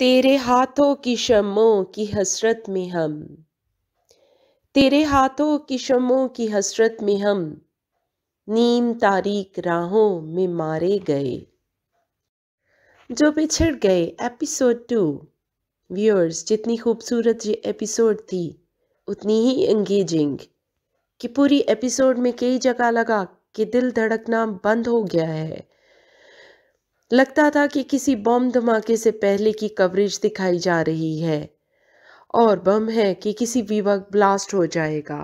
तेरे हाथों की शमों की हसरत में हम तेरे हाथों की शमों की हसरत में हम नीम तारीख राहों में मारे गए जो बिछड़ गए एपिसोड टू व्यूअर्स जितनी खूबसूरत ये एपिसोड थी उतनी ही एंगेजिंग कि पूरी एपिसोड में कई जगह लगा कि दिल धड़कना बंद हो गया है लगता था कि किसी बम धमाके से पहले की कवरेज दिखाई जा रही है और बम है कि किसी वक्त ब्लास्ट हो जाएगा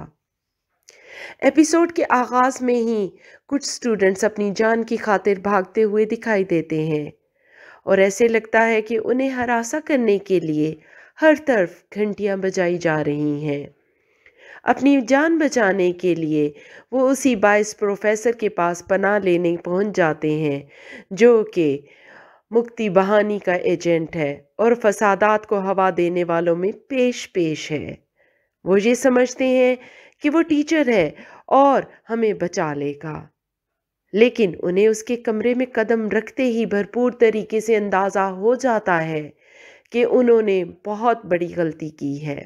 एपिसोड के आगाज़ में ही कुछ स्टूडेंट्स अपनी जान की खातिर भागते हुए दिखाई देते हैं और ऐसे लगता है कि उन्हें हरासा करने के लिए हर तरफ घंटियां बजाई जा रही हैं अपनी जान बचाने के लिए वो उसी बाइस प्रोफेसर के पास पनाह लेने पहुंच जाते हैं जो कि मुक्ति बहानी का एजेंट है और फसादात को हवा देने वालों में पेश पेश है वो ये समझते हैं कि वो टीचर है और हमें बचा लेगा लेकिन उन्हें उसके कमरे में कदम रखते ही भरपूर तरीके से अंदाज़ा हो जाता है कि उन्होंने बहुत बड़ी गलती की है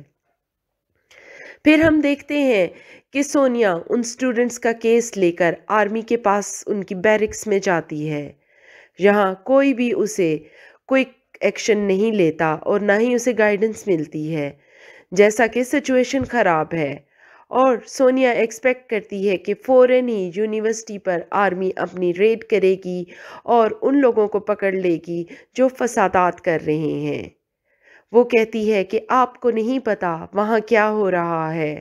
फिर हम देखते हैं कि सोनिया उन स्टूडेंट्स का केस लेकर आर्मी के पास उनकी बैरिक्स में जाती है यहाँ कोई भी उसे क्विक एक्शन नहीं लेता और ना ही उसे गाइडेंस मिलती है जैसा कि सिचुएशन ख़राब है और सोनिया एक्सपेक्ट करती है कि फ़ौर ही यूनिवर्सिटी पर आर्मी अपनी रेड करेगी और उन लोगों को पकड़ लेगी जो फसादात कर रहे हैं वो कहती है कि आपको नहीं पता वहाँ क्या हो रहा है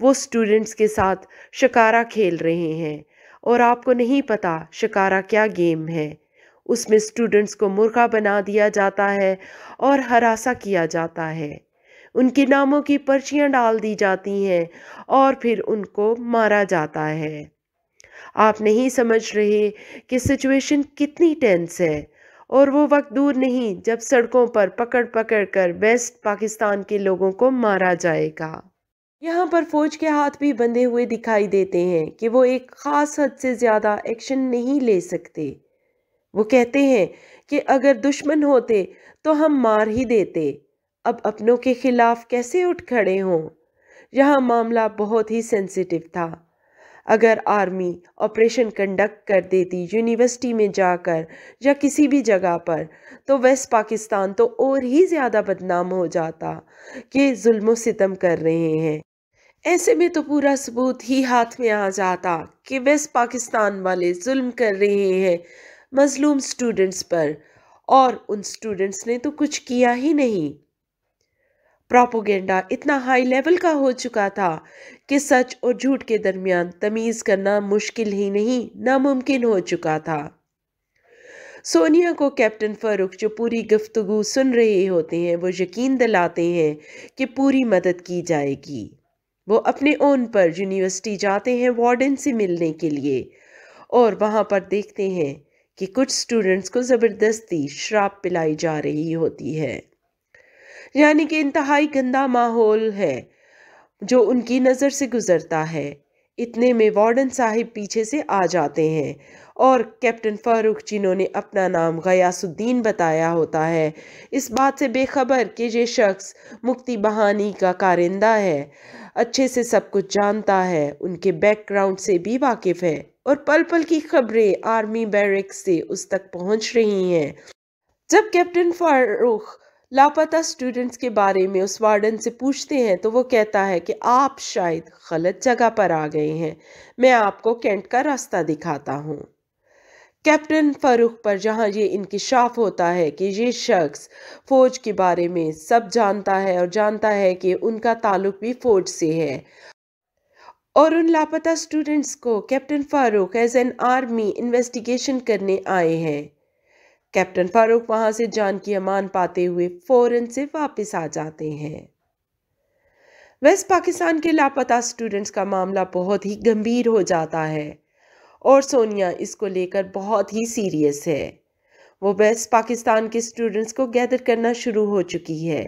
वो स्टूडेंट्स के साथ शिकारा खेल रहे हैं और आपको नहीं पता शिकारा क्या गेम है उसमें स्टूडेंट्स को मुर्गा बना दिया जाता है और हरासा किया जाता है उनके नामों की पर्चियां डाल दी जाती हैं और फिर उनको मारा जाता है आप नहीं समझ रहे कि सिचुएशन कितनी टेंस है और वो वक्त दूर नहीं जब सड़कों पर पकड़ पकड़ कर वेस्ट पाकिस्तान के लोगों को मारा जाएगा यहाँ पर फौज के हाथ भी बंधे हुए दिखाई देते हैं कि वो एक ख़ास हद से ज़्यादा एक्शन नहीं ले सकते वो कहते हैं कि अगर दुश्मन होते तो हम मार ही देते अब अपनों के खिलाफ कैसे उठ खड़े हों यह मामला बहुत ही सेंसिटिव था अगर आर्मी ऑपरेशन कंडक्ट कर देती यूनिवर्सिटी में जाकर या किसी भी जगह पर तो वेस्ट पाकिस्तान तो और ही ज़्यादा बदनाम हो जाता कि जुल्म सितम कर रहे हैं ऐसे में तो पूरा सबूत ही हाथ में आ जाता कि वेस्ट पाकिस्तान वाले जुल्म कर रहे हैं मज़लूम स्टूडेंट्स पर और उन स्टूडेंट्स ने तो कुछ किया ही नहीं प्रोपोगेंडा इतना हाई लेवल का हो चुका था कि सच और झूठ के दरमियान तमीज़ करना मुश्किल ही नहीं नामुमकिन हो चुका था सोनिया को कैप्टन फ़ारूक जो पूरी गुफ्तु सुन रहे होते हैं वो यकीन दिलाते हैं कि पूरी मदद की जाएगी वो अपने ओन पर यूनिवर्सिटी जाते हैं वार्डन से मिलने के लिए और वहाँ पर देखते हैं कि कुछ स्टूडेंट्स को ज़बरदस्ती शराब पिलाई जा रही होती है यानी कि इंतहाई गंदा माहौल है जो उनकी नज़र से गुज़रता है इतने में वार्डन साहिब पीछे से आ जाते हैं और कैप्टन फारूक जिन्होंने अपना नाम गयासुद्दीन बताया होता है इस बात से बेखबर कि ये शख्स मुक्ति बहानी का कारिंदा है अच्छे से सब कुछ जानता है उनके बैकग्राउंड से भी वाकिफ़ है और पल पल की खबरें आर्मी बैरिक से उस तक पहुंच रही हैं जब कैप्टन फारूक लापता स्टूडेंट्स के बारे में उस वार्डन से पूछते हैं तो वो कहता है कि आप शायद गलत जगह पर आ गए हैं मैं आपको कैंट का रास्ता दिखाता हूँ कैप्टन फ़ारूक पर जहाँ ये इनकशाफ होता है कि ये शख्स फ़ौज के बारे में सब जानता है और जानता है कि उनका ताल्लुक भी फ़ौज से है और उन लापता स्टूडेंट्स को captain Farooq as an army investigation करने आए हैं कैप्टन फारूक वहां से जान की अमान पाते हुए फ़ौरन से वापस आ जाते हैं वेस्ट पाकिस्तान के लापता स्टूडेंट्स का मामला बहुत ही गंभीर हो जाता है और सोनिया इसको लेकर बहुत ही सीरियस है वो वेस्ट पाकिस्तान के स्टूडेंट्स को गैदर करना शुरू हो चुकी है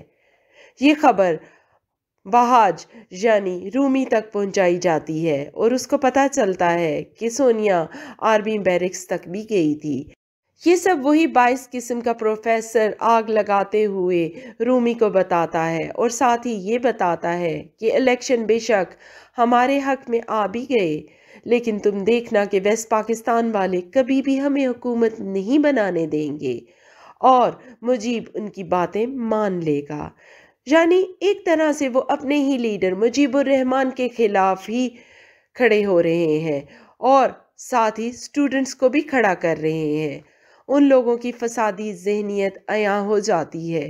ये खबर बहाज यानी रूमी तक पहुंचाई जाती है और उसको पता चलता है कि सोनिया आर्मी बैरिक्स तक भी गई थी ये सब वही बाईस किस्म का प्रोफेसर आग लगाते हुए रूमी को बताता है और साथ ही ये बताता है कि इलेक्शन बेशक हमारे हक में आ भी गए लेकिन तुम देखना कि वेस्ट पाकिस्तान वाले कभी भी हमें हुकूमत नहीं बनाने देंगे और मुजीब उनकी बातें मान लेगा यानी एक तरह से वो अपने ही लीडर मुजीबुररहमान के ख़िलाफ़ ही खड़े हो रहे हैं और साथ ही स्टूडेंट्स को भी खड़ा कर रहे हैं उन लोगों की फसादी जहनीत अया हो जाती है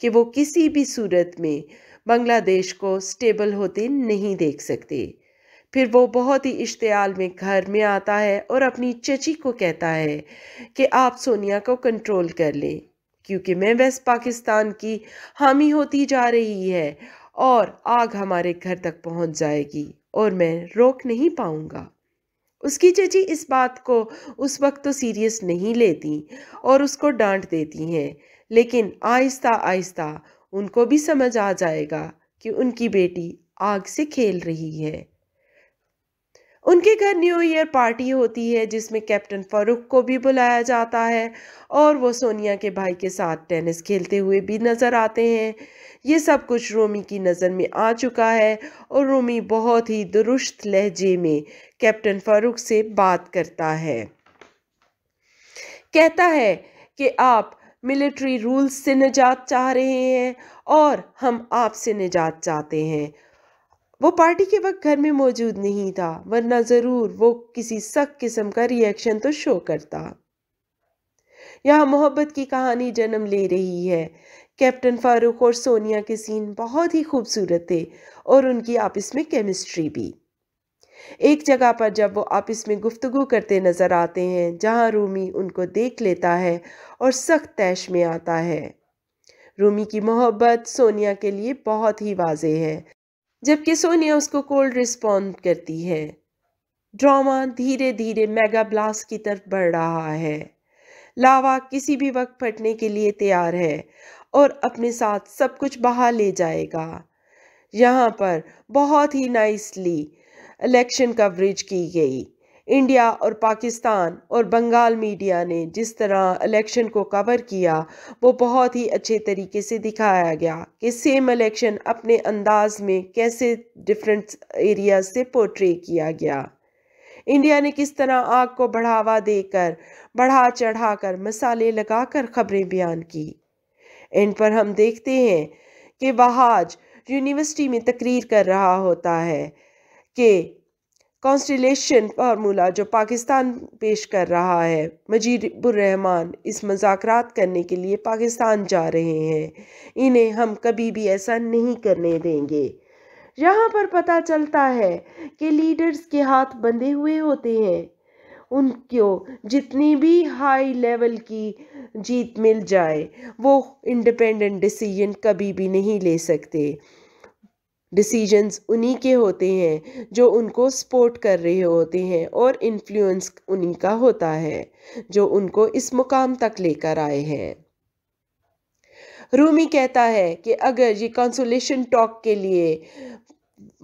कि वो किसी भी सूरत में बांग्लादेश को स्टेबल होते नहीं देख सकते फिर वो बहुत ही इश्तियाल में घर में आता है और अपनी चची को कहता है कि आप सोनिया को कंट्रोल कर लें क्योंकि मैं वेस्ट पाकिस्तान की हामी होती जा रही है और आग हमारे घर तक पहुंच जाएगी और मैं रोक नहीं पाऊंगा उसकी चची इस बात को उस वक्त तो सीरियस नहीं लेती और उसको डांट देती हैं लेकिन आहिस्ता आहिस्ता उनको भी समझ आ जाएगा कि उनकी बेटी आग से खेल रही है उनके घर न्यू ईयर पार्टी होती है जिसमें कैप्टन फ़ारूक को भी बुलाया जाता है और वो सोनिया के भाई के साथ टेनिस खेलते हुए भी नज़र आते हैं ये सब कुछ रोमी की नज़र में आ चुका है और रोमी बहुत ही दुरुस्त लहजे में कैप्टन फारूक से बात करता है कहता है कि आप मिलिट्री रूल्स से निजात चाह रहे हैं और हम आपसे निजात चाहते हैं वो पार्टी के वक्त घर में मौजूद नहीं था वरना ज़रूर वो किसी सख्त किस्म का रिएक्शन तो शो करता यहाँ मोहब्बत की कहानी जन्म ले रही है कैप्टन फारूक और सोनिया के सीन बहुत ही खूबसूरत थे और उनकी आपस में केमिस्ट्री भी एक जगह पर जब वो आपस में गुफ्तगु करते नज़र आते हैं जहाँ रूमी उनको देख लेता है और सख्त तैश में आता है रूमी की मोहब्बत सोनिया के लिए बहुत ही वाज है जबकि सोनिया उसको कोल्ड रिस्पॉन्ड करती है ड्रामा धीरे धीरे मेगा ब्लास्ट की तरफ बढ़ रहा है लावा किसी भी वक्त फटने के लिए तैयार है और अपने साथ सब कुछ बहा ले जाएगा यहाँ पर बहुत ही नाइसली इलेक्शन कवरेज की गई इंडिया और पाकिस्तान और बंगाल मीडिया ने जिस तरह इलेक्शन को कवर किया वो बहुत ही अच्छे तरीके से दिखाया गया कि सेम इलेक्शन अपने अंदाज में कैसे डिफरेंट एरिया से पोर्ट्रे किया गया इंडिया ने किस तरह आग को बढ़ावा देकर बढ़ा चढ़ाकर मसाले लगाकर खबरें बयान की इन पर हम देखते हैं कि वहाज यूनिवर्सिटी में तकरीर कर रहा होता है के कॉन्स्टिलेशन फार्मूला जो पाकिस्तान पेश कर रहा है मजीबुररहमान इस मजाकरात करने के लिए पाकिस्तान जा रहे हैं इन्हें हम कभी भी ऐसा नहीं करने देंगे यहाँ पर पता चलता है कि लीडर्स के हाथ बंधे हुए होते हैं उनको जितनी भी हाई लेवल की जीत मिल जाए वो इंडिपेंडेंट डिसीजन कभी भी नहीं ले सकते डिसीजंस उन्हीं के होते हैं जो उनको सपोर्ट कर रहे होते हैं और इन्फ्लुएंस उन्हीं का होता है जो उनको इस मुकाम तक लेकर आए हैं रूमी कहता है कि अगर ये कंसोलेशन टॉक के लिए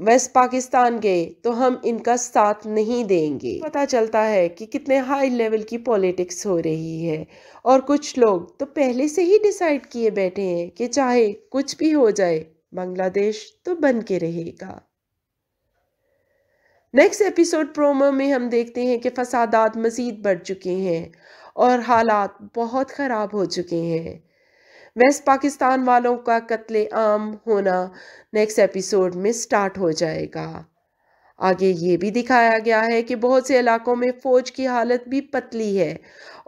वेस्ट पाकिस्तान गए तो हम इनका साथ नहीं देंगे पता चलता है कि कितने हाई लेवल की पॉलिटिक्स हो रही है और कुछ लोग तो पहले से ही डिसाइड किए बैठे हैं कि चाहे कुछ भी हो जाए बांग्लादेश तो बन के रहेगा नेक्स्ट एपिसोड प्रोमो में हम देखते हैं कि फसादात मज़ीद बढ़ चुके हैं और हालात बहुत ख़राब हो चुके हैं वेस्ट पाकिस्तान वालों का कत्ले आम होना नेक्स्ट एपिसोड में स्टार्ट हो जाएगा आगे ये भी दिखाया गया है कि बहुत से इलाकों में फ़ौज की हालत भी पतली है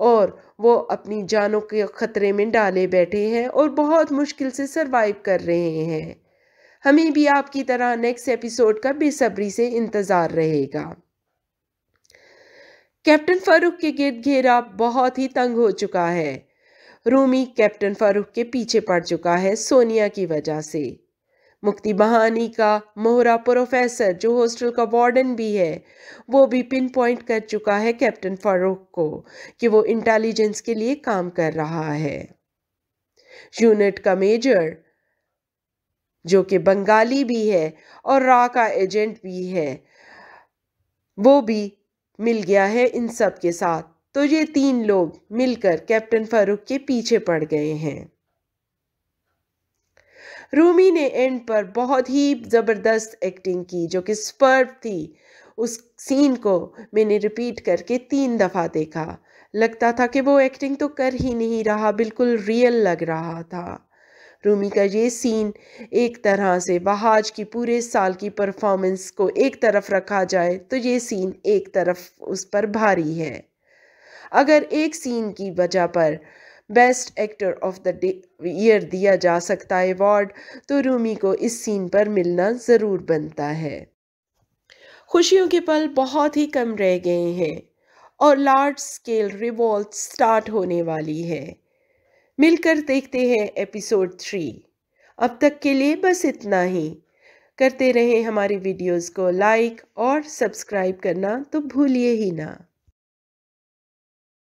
और वो अपनी जानों के ख़तरे में डाले बैठे हैं और बहुत मुश्किल से सरवाइव कर रहे हैं हमें भी आपकी तरह नेक्स्ट एपिसोड का बेसब्री से इंतज़ार रहेगा कैप्टन फारूक के गिर घेरा बहुत ही तंग हो चुका है रूमी कैप्टन फारूक के पीछे पड़ चुका है सोनिया की वजह से मुक्ति बहानी का मोहरा प्रोफेसर जो हॉस्टल का वार्डन भी है वो भी पिन पॉइंट कर चुका है कैप्टन फारूक को कि वो इंटेलिजेंस के लिए काम कर रहा है यूनिट का मेजर जो कि बंगाली भी है और रा का एजेंट भी है वो भी मिल गया है इन सब के साथ तो ये तीन लोग मिलकर कैप्टन फारूक के पीछे पड़ गए हैं रूमी ने एंड पर बहुत ही ज़बरदस्त एक्टिंग की जो कि स्पर्व थी उस सीन को मैंने रिपीट करके तीन दफ़ा देखा लगता था कि वो एक्टिंग तो कर ही नहीं रहा बिल्कुल रियल लग रहा था रूमी का ये सीन एक तरह से बहाज की पूरे साल की परफॉर्मेंस को एक तरफ रखा जाए तो ये सीन एक तरफ उस पर भारी है अगर एक सीन की वजह पर best actor of the year दिया जा सकता है अवार्ड तो रूमी को इस सीन पर मिलना ज़रूर बनता है खुशियों के पल बहुत ही कम रह गए हैं और लार्ज स्केल रिवॉल्ट स्टार्ट होने वाली है मिलकर देखते हैं एपिसोड थ्री अब तक के लिए बस इतना ही करते रहें हमारी वीडियोस को लाइक और सब्सक्राइब करना तो भूलिए ही ना